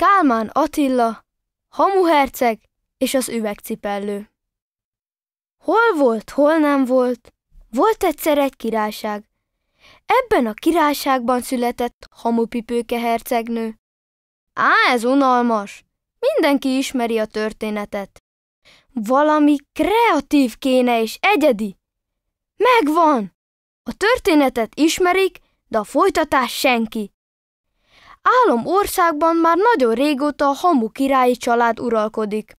Kálmán Attila, Hamuherceg és az üvegcipellő. Hol volt, hol nem volt, volt egyszer egy királyság. Ebben a királyságban született hamupipőke hercegnő. Á, ez unalmas! Mindenki ismeri a történetet. Valami kreatív kéne és egyedi. Megvan! A történetet ismerik, de a folytatás senki álom országban már nagyon régóta a Hamu királyi család uralkodik.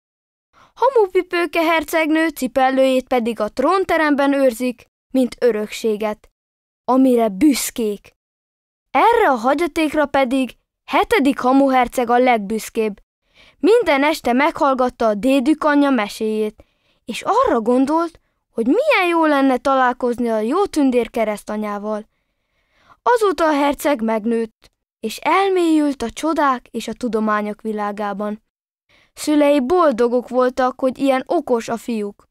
Hamu pipőke hercegnő cipellőjét pedig a trónteremben őrzik, mint örökséget, amire büszkék. Erre a hagyatékra pedig hetedik Hamu herceg a legbüszkébb. Minden este meghallgatta a dédük anyja meséjét, és arra gondolt, hogy milyen jó lenne találkozni a jó tündér keresztanyával. Azóta a herceg megnőtt, és elmélyült a csodák és a tudományok világában. Szülei boldogok voltak, hogy ilyen okos a fiúk.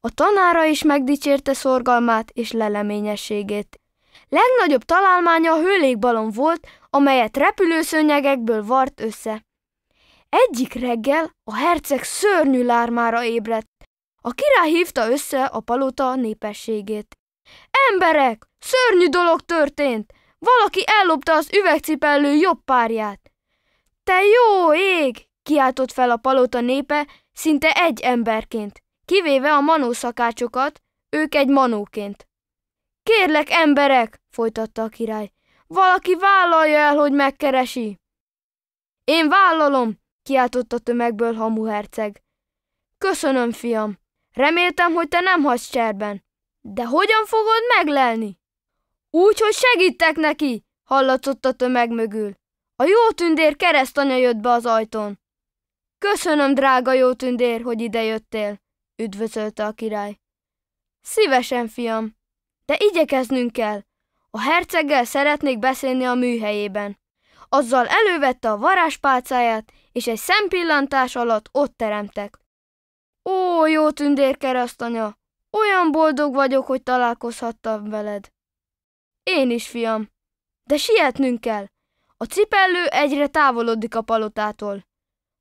A tanára is megdicsérte szorgalmát és leleményességét. Legnagyobb találmánya a hőlékbalon volt, amelyet repülőszőnyegekből vart össze. Egyik reggel a herceg szörnyű lármára ébredt. A király hívta össze a palota népességét. Emberek, szörnyű dolog történt! Valaki ellopta az üvegcipellő jobb párját. Te jó ég! kiáltott fel a palota népe szinte egy emberként, kivéve a manószakácsokat, ők egy manóként. Kérlek, emberek, folytatta a király, valaki vállalja el, hogy megkeresi. Én vállalom, kiáltott a tömegből Hamu herceg. Köszönöm, fiam. Reméltem, hogy te nem hagysz cserben. De hogyan fogod meglelni? Úgy, hogy segítek neki, hallatszott a tömeg mögül. A jó tündér keresztanya jött be az ajtón. Köszönöm, drága jó tündér, hogy idejöttél, üdvözölte a király. Szívesen, fiam, de igyekeznünk kell. A herceggel szeretnék beszélni a műhelyében. Azzal elővette a varázspálcáját, és egy szempillantás alatt ott teremtek. Ó, jó tündér keresztanya, olyan boldog vagyok, hogy találkozhattam veled. Én is, fiam. De sietnünk kell. A cipellő egyre távolodik a palotától.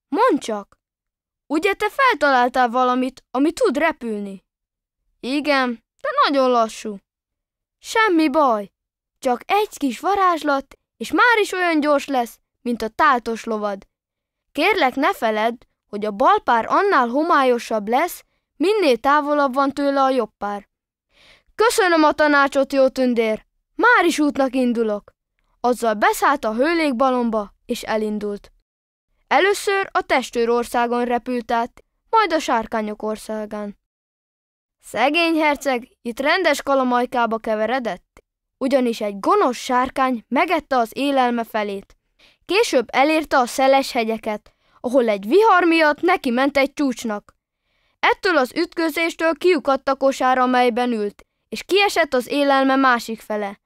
Mondd csak! Ugye te feltaláltál valamit, ami tud repülni? Igen, de nagyon lassú. Semmi baj. Csak egy kis varázslat, és már is olyan gyors lesz, mint a táltos lovad. Kérlek, ne feledd, hogy a bal pár annál homályosabb lesz, minél távolabb van tőle a jobb pár. Köszönöm a tanácsot, jó tündér! Már is útnak indulok. Azzal beszállt a hőlékbalomba, és elindult. Először a országon repült át, majd a sárkányok országán. Szegény herceg itt rendes kalamajkába keveredett, ugyanis egy gonosz sárkány megette az élelme felét. Később elérte a szeles hegyeket, ahol egy vihar miatt neki ment egy csúcsnak. Ettől az ütközéstől kiukadt a kosára, amelyben ült, és kiesett az élelme másik fele,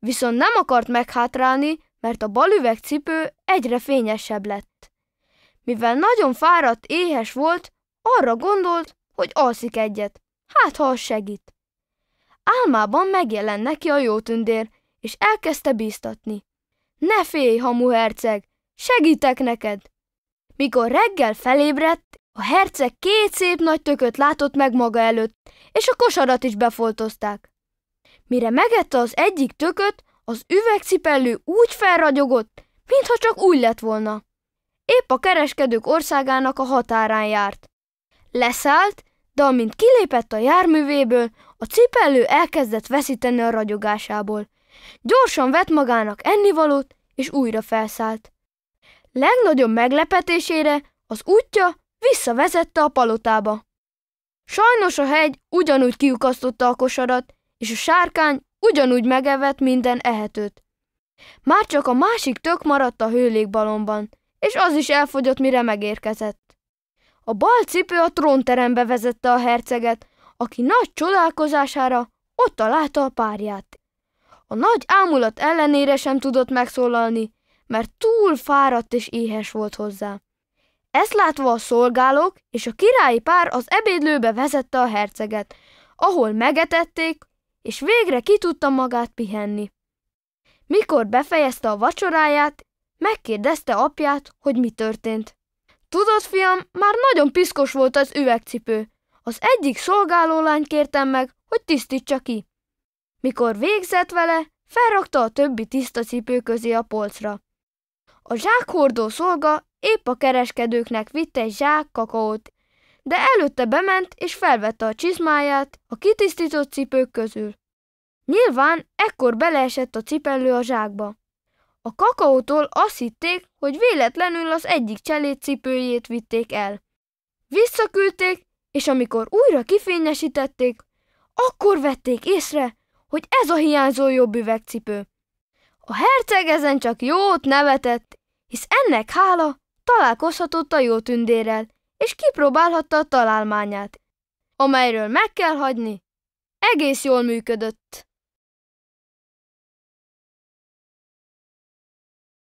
Viszont nem akart meghátrálni, mert a balüvegcipő egyre fényesebb lett. Mivel nagyon fáradt, éhes volt, arra gondolt, hogy alszik egyet. Hát, ha az segít. Álmában megjelent neki a jó tündér, és elkezdte bíztatni. Ne félj, hamu herceg, segítek neked! Mikor reggel felébredt, a herceg két szép nagy tököt látott meg maga előtt, és a kosarat is befoltozták. Mire megette az egyik tököt, az üvegcipellő úgy felragyogott, mintha csak úgy lett volna. Épp a kereskedők országának a határán járt. Leszállt, de amint kilépett a járművéből, a cipellő elkezdett veszíteni a ragyogásából. Gyorsan vett magának ennivalót, és újra felszállt. Legnagyobb meglepetésére az útja visszavezette a palotába. Sajnos a hegy ugyanúgy kiukasztotta a kosarat, és a sárkány ugyanúgy megevett minden ehetőt. Már csak a másik tök maradt a hőlékbalomban, és az is elfogyott, mire megérkezett. A bal cipő a trónterembe vezette a herceget, aki nagy csodálkozására ott találta a párját. A nagy ámulat ellenére sem tudott megszólalni, mert túl fáradt és éhes volt hozzá. Ezt látva a szolgálók és a királyi pár az ebédlőbe vezette a herceget, ahol megetették, és végre ki tudta magát pihenni. Mikor befejezte a vacsoráját, megkérdezte apját, hogy mi történt. Tudod, fiam, már nagyon piszkos volt az üvegcipő. Az egyik lány kértem meg, hogy tisztítsa ki. Mikor végzett vele, felrakta a többi tiszta cipő közé a polcra. A zsákhordó szolga épp a kereskedőknek vitt egy zsák kakaót, de előtte bement és felvette a csizmáját a kitisztított cipők közül. Nyilván ekkor beleesett a cipellő a zsákba. A kakaótól azt hitték, hogy véletlenül az egyik cselét cipőjét vitték el. Visszaküldték, és amikor újra kifényesítették, akkor vették észre, hogy ez a hiányzó jobb üvegcipő. A herceg ezen csak jót nevetett, hisz ennek hála találkozhatott a jó tündérrel, és kipróbálhatta a találmányát, amelyről meg kell hagyni, egész jól működött.